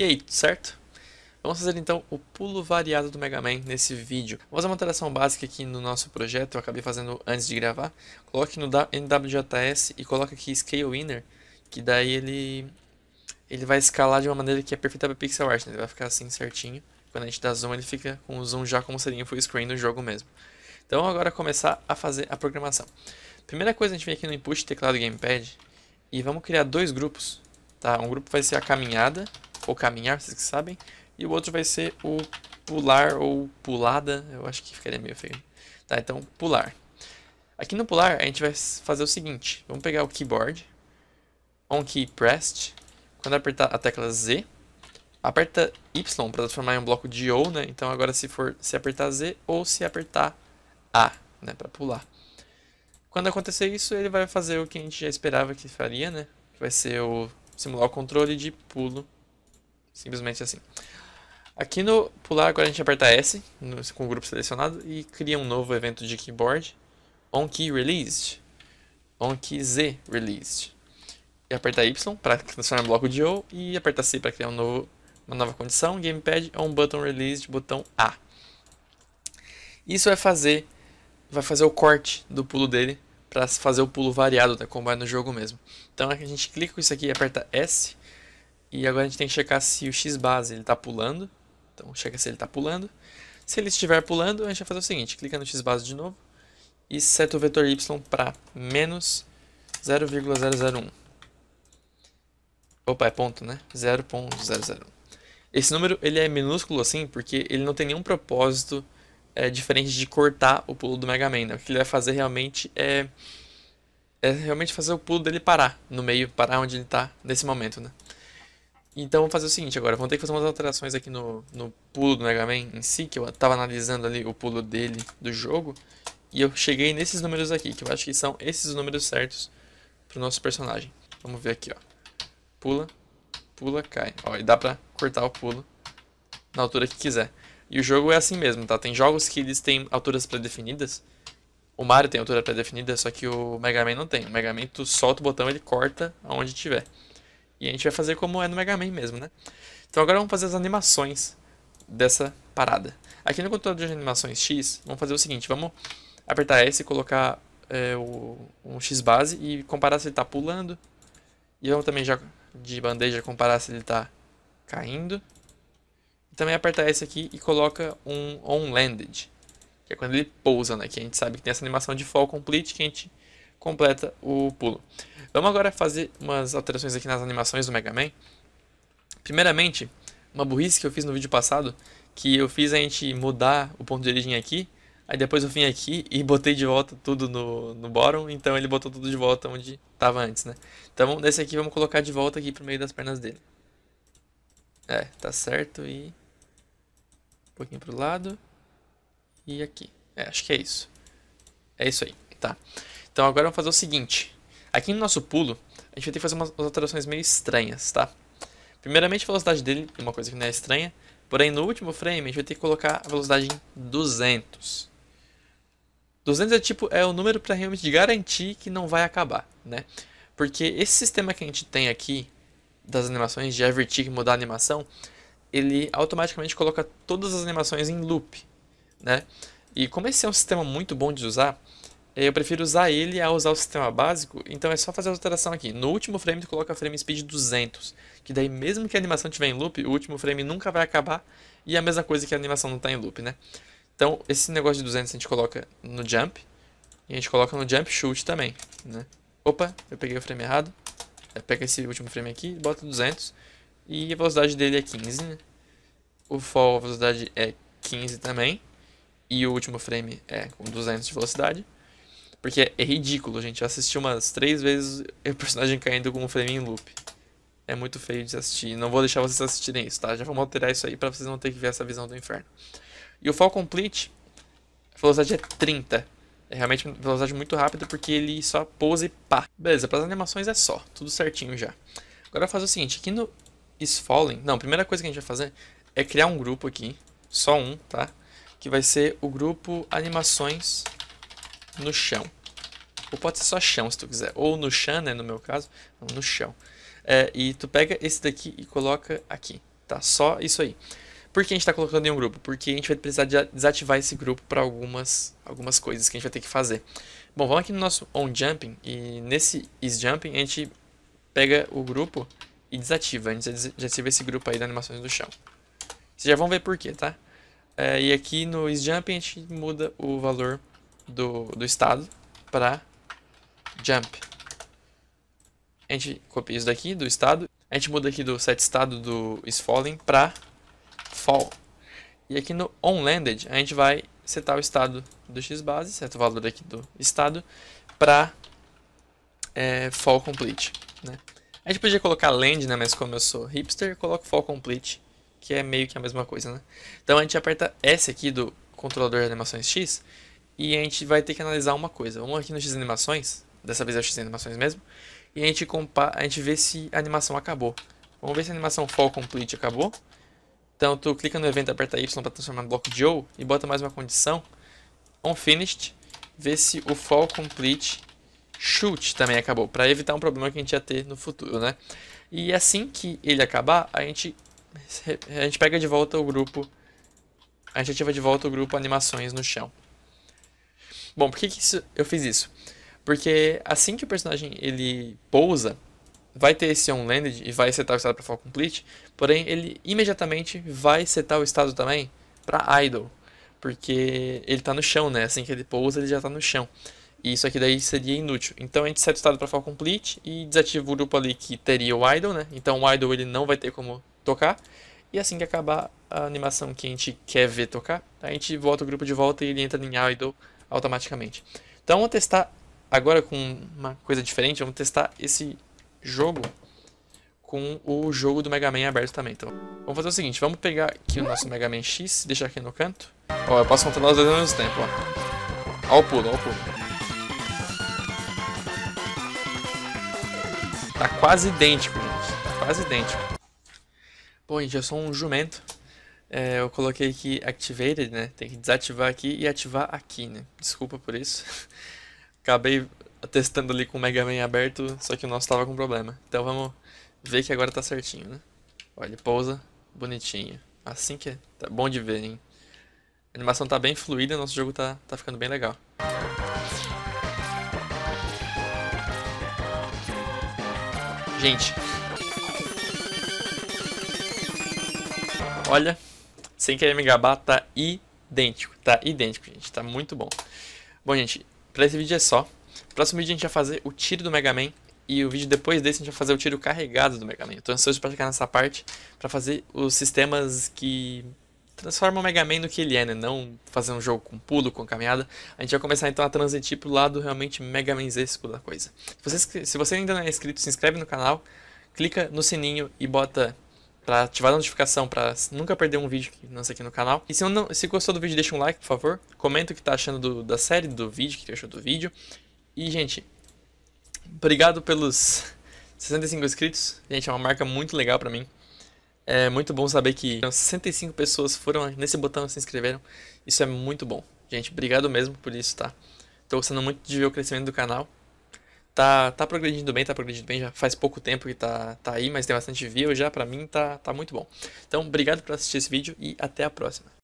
E aí, tudo certo? Vamos fazer então o pulo variado do Mega Man nesse vídeo. Vou fazer uma alteração básica aqui no nosso projeto, eu acabei fazendo antes de gravar. Coloque no NWJS e coloque aqui Scale Winner, que daí ele, ele vai escalar de uma maneira que é perfeita para pixel art, né? ele vai ficar assim certinho. Quando a gente dá zoom, ele fica com o zoom já como seria full screen do jogo mesmo. Então agora começar a fazer a programação. Primeira coisa, a gente vem aqui no input teclado gamepad e vamos criar dois grupos. Tá? Um grupo vai ser a caminhada ou caminhar, vocês que sabem. E o outro vai ser o pular ou pulada, eu acho que ficaria meio feio. Tá, então pular. Aqui no pular, a gente vai fazer o seguinte. Vamos pegar o keyboard, on key pressed. Quando apertar a tecla Z, aperta Y para transformar em um bloco de ou, né? Então agora se for se apertar Z ou se apertar A, né, para pular. Quando acontecer isso, ele vai fazer o que a gente já esperava que faria, né? vai ser o simular o controle de pulo Simplesmente assim. Aqui no pular, agora a gente aperta S no, com o grupo selecionado e cria um novo evento de keyboard. key Released. key Z Released. E aperta Y para transformar bloco de O e aperta C para criar um novo, uma nova condição. Gamepad on button released, botão A. Isso vai fazer, vai fazer o corte do pulo dele para fazer o pulo variado da combate no jogo mesmo. Então a gente clica com isso aqui e aperta S e agora a gente tem que checar se o base ele está pulando. Então checa se ele está pulando. Se ele estiver pulando, a gente vai fazer o seguinte, clica no x base de novo e seta o vetor y para menos 0,001. Opa, é ponto, né? 0.001. Esse número ele é minúsculo assim porque ele não tem nenhum propósito é, diferente de cortar o pulo do Mega Man. Né? O que ele vai fazer realmente é, é realmente fazer o pulo dele parar no meio, parar onde ele está nesse momento, né? Então vamos fazer o seguinte agora, vamos ter que fazer umas alterações aqui no, no pulo do Mega Man em si, que eu estava analisando ali o pulo dele do jogo, e eu cheguei nesses números aqui, que eu acho que são esses números certos para o nosso personagem. Vamos ver aqui, ó. Pula, pula, cai. Ó, e dá para cortar o pulo na altura que quiser. E o jogo é assim mesmo, tá? Tem jogos que eles têm alturas pré-definidas. O Mario tem altura pré-definida, só que o Mega Man não tem. O Mega Man, tu solta o botão, ele corta aonde tiver. E a gente vai fazer como é no Mega Man mesmo, né? Então agora vamos fazer as animações dessa parada. Aqui no controle de animações X, vamos fazer o seguinte, vamos apertar S e colocar é, o, um X base e comparar se ele está pulando. E vamos também já de bandeja comparar se ele está caindo. E também apertar S aqui e coloca um On Landed, que é quando ele pousa, né? Que a gente sabe que tem essa animação de Fall Complete que a gente completa o pulo. Vamos agora fazer umas alterações aqui nas animações do Mega Man. Primeiramente, uma burrice que eu fiz no vídeo passado, que eu fiz a gente mudar o ponto de origem aqui, aí depois eu vim aqui e botei de volta tudo no, no bottom, então ele botou tudo de volta onde estava antes, né? Então nesse aqui vamos colocar de volta aqui pro meio das pernas dele. É, tá certo e... Um pouquinho pro lado. E aqui. É, acho que é isso. É isso aí. Tá? Então agora vamos fazer o seguinte. Aqui no nosso pulo, a gente vai ter que fazer umas alterações meio estranhas, tá? Primeiramente a velocidade dele, é uma coisa que não é estranha. Porém, no último frame, a gente vai ter que colocar a velocidade em 200. 200 é tipo é o número para realmente garantir que não vai acabar, né? Porque esse sistema que a gente tem aqui das animações de advertir e mudar a animação, ele automaticamente coloca todas as animações em loop, né? E como esse é um sistema muito bom de usar, eu prefiro usar ele a usar o sistema básico, então é só fazer a alteração aqui. No último frame tu coloca frame speed 200, que daí mesmo que a animação estiver em loop, o último frame nunca vai acabar, e é a mesma coisa que a animação não está em loop, né? Então esse negócio de 200 a gente coloca no jump, e a gente coloca no jump shoot também, né? Opa, eu peguei o frame errado. É, pega esse último frame aqui, bota 200, e a velocidade dele é 15, né? O fall, a velocidade é 15 também, e o último frame é com 200 de velocidade. Porque é ridículo, gente. Eu assisti umas três vezes o personagem caindo com um frame em loop. É muito feio de assistir. Não vou deixar vocês assistirem isso, tá? Já vamos alterar isso aí pra vocês não terem que ver essa visão do inferno. E o Fall Complete, a velocidade é 30. É realmente uma velocidade muito rápida porque ele só pose e pá. Beleza, para as animações é só, tudo certinho já. Agora eu vou fazer o seguinte, aqui no Is Falling, não, a primeira coisa que a gente vai fazer é criar um grupo aqui, só um, tá? Que vai ser o grupo Animações no chão. Ou pode ser só chão, se tu quiser. Ou no chão, né, no meu caso. no chão. É, e tu pega esse daqui e coloca aqui, tá? Só isso aí. Por que a gente está colocando em um grupo? Porque a gente vai precisar de desativar esse grupo para algumas, algumas coisas que a gente vai ter que fazer. Bom, vamos aqui no nosso on jumping e nesse jumping a gente pega o grupo e desativa. A gente desativa esse grupo aí das animações do chão. Vocês já vão ver por quê, tá? É, e aqui no jumping a gente muda o valor do, do estado para jump. A gente copia isso daqui do estado. A gente muda aqui do set estado do is falling para fall. E aqui no onLanded a gente vai setar o estado do xbase, certo o valor aqui do estado, para é, fall complete. Né? A gente podia colocar land, né, mas como eu sou hipster, eu coloco fall complete, que é meio que a mesma coisa. Né? Então a gente aperta S aqui do controlador de animações X e a gente vai ter que analisar uma coisa. Vamos aqui no X Animações, dessa vez é o X Animações mesmo, e a gente, compa a gente vê se a animação acabou. Vamos ver se a animação Fall Complete acabou. Então tu clica no evento, aperta Y para transformar no bloco de e bota mais uma condição, on finished vê se o Fall Complete Shoot também acabou, para evitar um problema que a gente ia ter no futuro, né? E assim que ele acabar, a gente, a gente pega de volta o grupo, a gente ativa de volta o grupo animações no chão. Bom, por que, que isso, eu fiz isso? Porque assim que o personagem ele pousa, vai ter esse on-landed e vai setar o estado para fall complete, porém ele imediatamente vai setar o estado também para idle, porque ele está no chão, né? Assim que ele pousa, ele já está no chão. E isso aqui daí seria inútil. Então a gente seta o estado para fall complete e desativa o grupo ali que teria o idle, né? Então o idle ele não vai ter como tocar. E assim que acabar a animação que a gente quer ver tocar, a gente volta o grupo de volta e ele entra em idle automaticamente. Então vamos testar agora com uma coisa diferente, vamos testar esse jogo com o jogo do Mega Man aberto também. Então, vamos fazer o seguinte, vamos pegar aqui o nosso Mega Man X, deixar aqui no canto. Ó, eu posso controlar os dois ao mesmo tempo, ó. Ó o pulo, ó o pulo. Tá quase idêntico, gente. Tá quase idêntico. Bom, gente, eu sou um jumento. É, eu coloquei aqui activated, né? Tem que desativar aqui e ativar aqui, né? Desculpa por isso. Acabei testando ali com o Mega Man aberto, só que o nosso tava com problema. Então vamos ver que agora tá certinho, né? Olha, pousa bonitinho. Assim que é. Tá bom de ver, hein? A animação tá bem fluida, nosso jogo tá, tá ficando bem legal. Gente. Olha. Sem querer me gabar, tá idêntico. Tá idêntico, gente. Tá muito bom. Bom, gente, pra esse vídeo é só. Próximo vídeo a gente vai fazer o tiro do Mega Man. E o vídeo depois desse a gente vai fazer o tiro carregado do Mega Man. Eu tô ansioso pra chegar nessa parte pra fazer os sistemas que transformam o Mega Man no que ele é, né? Não fazer um jogo com pulo, com caminhada. A gente vai começar então a transitir pro lado realmente Mega Manzesco da coisa. Se você, se você ainda não é inscrito, se inscreve no canal, clica no sininho e bota para ativar a notificação para nunca perder um vídeo que lança aqui no canal. E se, não, se gostou do vídeo, deixa um like, por favor. Comenta o que tá achando do, da série, do vídeo, o que achou do vídeo. E, gente, obrigado pelos 65 inscritos. Gente, é uma marca muito legal para mim. É muito bom saber que 65 pessoas foram nesse botão e se inscreveram. Isso é muito bom. Gente, obrigado mesmo por isso, tá? Tô gostando muito de ver o crescimento do canal tá, tá progredindo bem, tá progredindo bem, já faz pouco tempo que tá, tá aí, mas tem bastante view já, pra mim tá, tá muito bom. Então, obrigado por assistir esse vídeo e até a próxima.